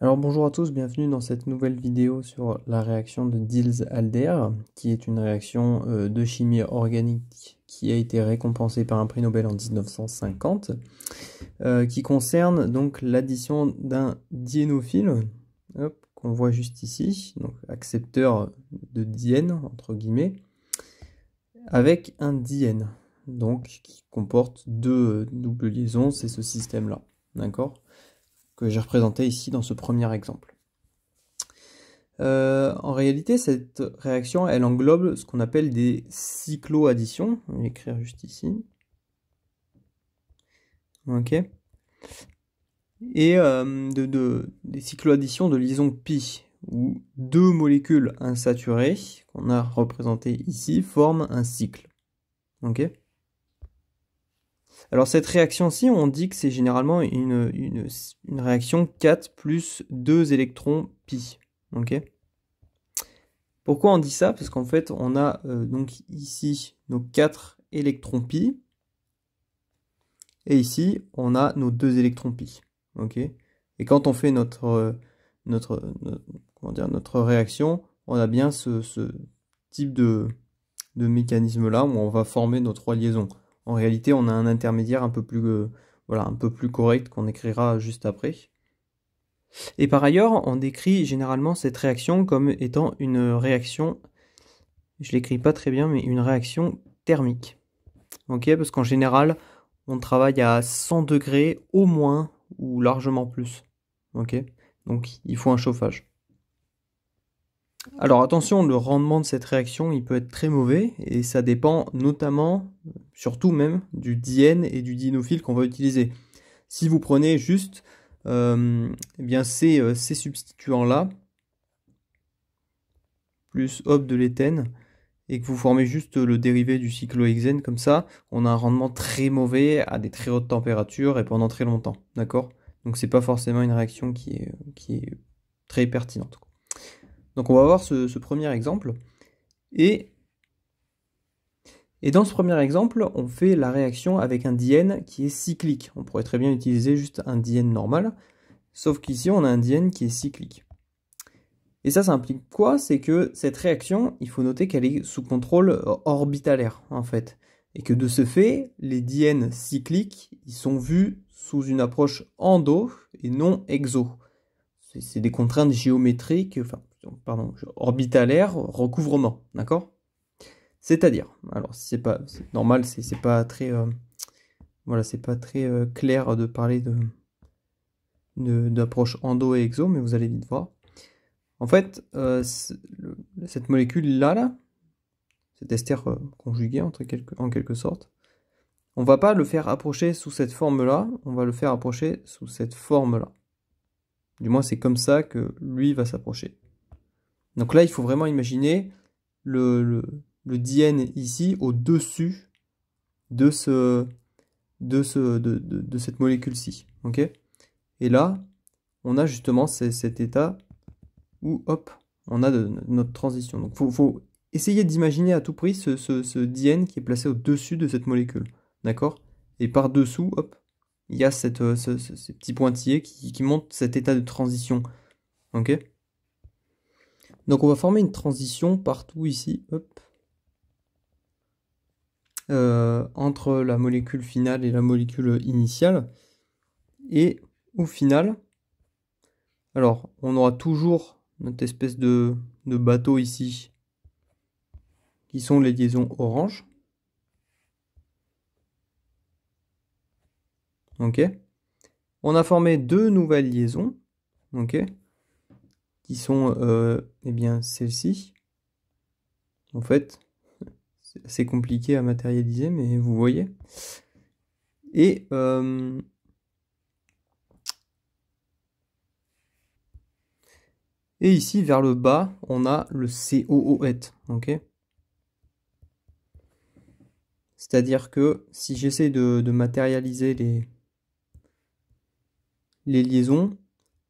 Alors bonjour à tous, bienvenue dans cette nouvelle vidéo sur la réaction de Diels Alder, qui est une réaction euh, de chimie organique qui a été récompensée par un prix Nobel en 1950, euh, qui concerne donc l'addition d'un diénophile, qu'on voit juste ici, donc accepteur de diène, entre guillemets, avec un diène, donc qui comporte deux euh, doubles liaisons, c'est ce système-là, d'accord que j'ai représenté ici dans ce premier exemple. Euh, en réalité, cette réaction, elle englobe ce qu'on appelle des cycloadditions. Je vais écrire juste ici. Ok. Et euh, de, des cycloadditions de liaison pi, où deux molécules insaturées, qu'on a représentées ici, forment un cycle. Ok. Alors cette réaction-ci, on dit que c'est généralement une, réaction 4 plus 2 électrons pi. Pourquoi on dit ça Parce qu'en fait, on a euh, donc ici nos 4 électrons pi. Et ici, on a nos 2 électrons pi. et quand on fait notre, euh, notre, euh, dire, notre réaction, on a bien ce, type de, de mécanisme-là où on va former nos trois liaisons. En réalité, on a un intermédiaire un peu plus, euh, voilà, un peu plus correct qu'on écrira juste après. Et par ailleurs, on décrit généralement cette réaction comme étant une réaction, je l'écris pas très bien, mais une réaction thermique. Ok, parce qu'en général, on travaille à 100 degrés au moins ou largement plus. Ok, donc il faut un chauffage. Alors attention, le rendement de cette réaction, il peut être très mauvais et ça dépend notamment, surtout même, du diène et du dinophile qu'on va utiliser. Si vous prenez juste euh, eh bien ces, euh, ces substituants-là, plus hop de l'éthène, et que vous formez juste le dérivé du cyclohexène comme ça, on a un rendement très mauvais à des très hautes températures et pendant très longtemps, d'accord Donc c'est pas forcément une réaction qui est, qui est très pertinente. Donc on va voir ce, premier exemple. Et, et, dans ce premier exemple, on fait la réaction avec un diène qui est cyclique. On pourrait très bien utiliser juste un diène normal, sauf qu'ici on a un diène qui est cyclique. Et ça, ça implique quoi C'est que cette réaction, il faut noter qu'elle est sous contrôle euh, orbitalaire, en fait. Et que de ce fait, les diènes cycliques, ils sont vus sous une approche endo et non exo c'est des contraintes géométriques, enfin, pardon, orbitalaire, recouvrement, d'accord C'est-à-dire, alors c'est pas normal, c'est pas très, euh, voilà, c'est pas très euh, clair de parler de d'approche endo et exo, mais vous allez vite voir. En fait, euh, cette molécule-là, là, cet ester conjugué entre quelque, en quelque sorte, on va pas le faire approcher sous cette forme-là, on va le faire approcher sous cette forme-là. Du moins, c'est comme ça que lui va s'approcher. Donc là, il faut vraiment imaginer le, le, ici au-dessus de, ce, de, de, cette molécule-ci. Et là, on a justement cet état où, hop, on a notre transition. Donc il faut, essayer d'imaginer à tout prix ce, ce, qui est placé au-dessus de cette molécule. D'accord Et par-dessous, hop, il y a euh, ce, ces petits pointillés qui, montrent cet état de transition. Ok Donc on va former une transition partout ici, euh, entre la molécule finale et la molécule initiale. Et au final, alors on aura toujours notre espèce de, de bateau ici, qui sont les liaisons oranges, ok On a formé deux nouvelles liaisons, ok Qui sont, euh, eh bien, celles-ci. En fait, c'est compliqué à matérialiser, mais vous voyez. Et euh, Et ici, vers le bas, on a le COOET, ok C'est-à-dire que si j'essaie de, matérialiser les, les liaisons.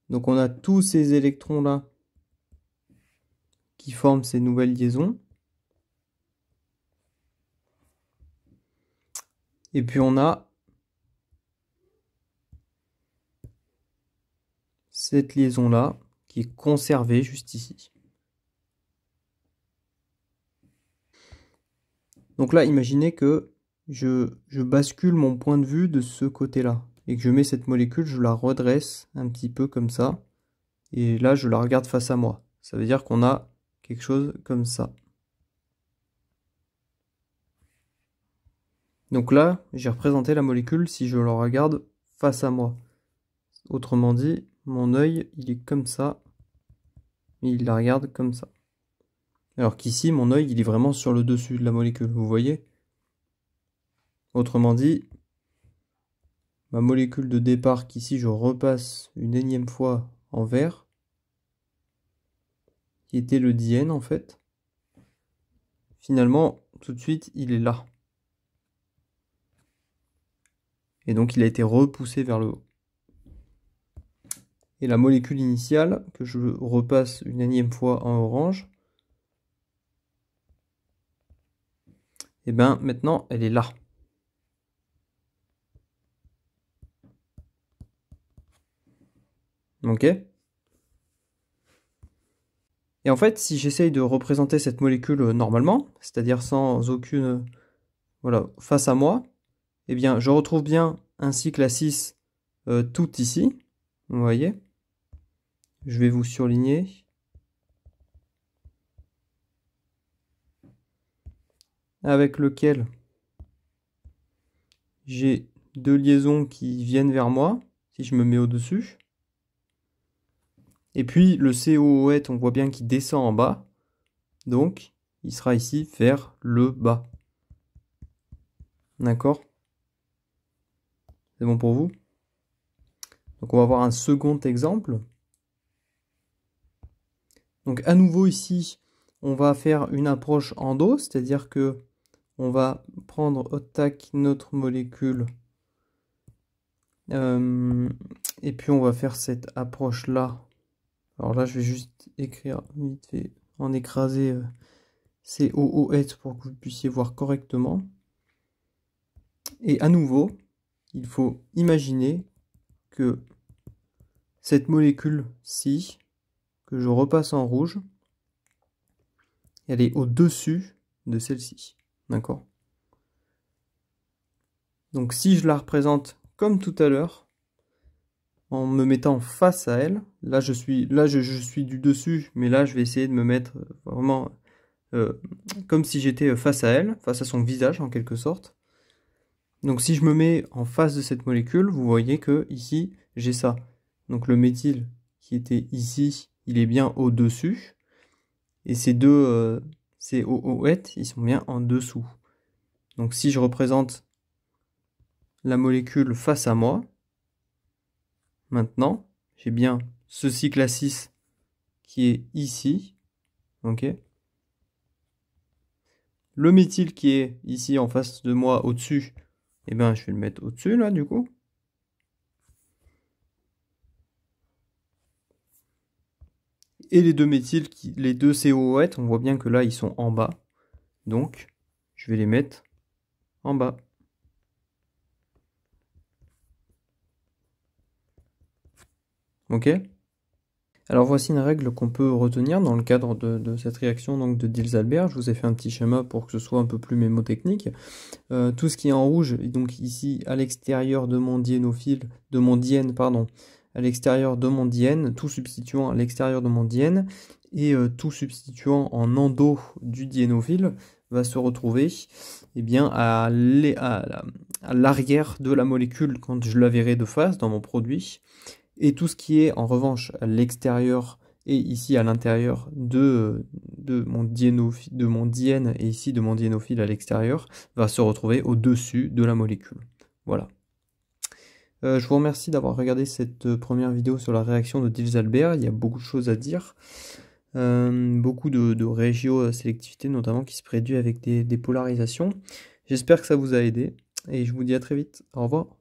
Donc on a tous ces électrons-là qui forment ces nouvelles liaisons. Et puis on a cette liaison-là qui est conservée juste ici. Donc là, imaginez que je, je bascule mon point de vue de ce côté-là et que je mets cette molécule, je la redresse un petit peu comme ça. Et là, je la regarde face à moi. Ça veut dire qu'on a quelque chose comme ça. Donc là, j'ai représenté la molécule si je la regarde face à moi. Autrement dit, mon œil, il est comme ça. il la regarde comme ça. Alors qu'ici, mon œil, il est vraiment sur le dessus de la molécule, vous voyez Autrement dit, ma molécule de départ qu'ici je repasse une énième fois en vert, qui était le diène en fait, finalement tout de suite il est là. Et donc il a été repoussé vers le haut. Et la molécule initiale, que je repasse une énième fois en orange, et eh bien maintenant elle est là. Ok Et en fait, si j'essaye de représenter cette molécule euh, normalement, c'est-à-dire sans aucune. Euh, voilà, face à moi, eh bien, je retrouve bien un cycle à 6 euh, tout ici. Vous voyez Je vais vous surligner. Avec lequel j'ai deux liaisons qui viennent vers moi, si je me mets au-dessus. Et puis le est, on voit bien qu'il descend en bas. Donc, il sera ici vers le bas. D'accord C'est bon pour vous Donc, on va voir un second exemple. Donc, à nouveau ici, on va faire une approche en dos, c'est-à-dire que on va prendre au notre molécule euh, et puis on va faire cette approche là alors là, je vais juste écrire vite fait en écrasé euh, O pour que vous puissiez voir correctement. Et à nouveau, il faut imaginer que cette molécule-ci, que je repasse en rouge, elle est au-dessus de celle-ci. D'accord Donc si je la représente comme tout à l'heure, en me mettant face à elle. Là, je suis, là, je, suis du dessus, mais là, je vais essayer de me mettre euh, vraiment euh, comme si j'étais euh, face à elle, face à son visage en quelque sorte. Donc, si je me mets en face de cette molécule, vous voyez que ici, j'ai ça. Donc, le méthyle qui était ici, il est bien au-dessus. Et ces deux, euh, ces OOET, ils sont bien en dessous. Donc, si je représente la molécule face à moi, Maintenant, j'ai bien ce cycle 6 qui est ici. OK le méthyl qui est ici en face de moi au-dessus, eh ben, je vais le mettre au-dessus là du coup. Et les deux méthyles, qui, les deux COOH, on voit bien que là ils sont en bas. Donc je vais les mettre en bas. Ok Alors voici une règle qu'on peut retenir dans le cadre de, cette réaction donc, de Diels-Albert. Je vous ai fait un petit schéma pour que ce soit un peu plus mémotechnique. Euh, tout ce qui est en rouge, et donc ici à l'extérieur de mon diénophile, de mon diène, pardon, à l'extérieur de mon diène, tout substituant à l'extérieur de mon diène, et euh, tout substituant en endo du diénophile va se retrouver eh bien, à l'arrière de la molécule quand je la verrai de face dans mon produit. Et tout ce qui est en revanche à l'extérieur et ici à l'intérieur de, de, mon de mon diène et ici de mon diénophile à l'extérieur va se retrouver au-dessus de la molécule. Voilà. Euh, je vous remercie d'avoir regardé cette euh, première vidéo sur la réaction de Diels Albert. Il y a beaucoup de choses à dire. Euh, beaucoup de, de sélectivité notamment qui se préduit avec des, des polarisations. J'espère que ça vous a aidé et je vous dis à très vite. Au revoir.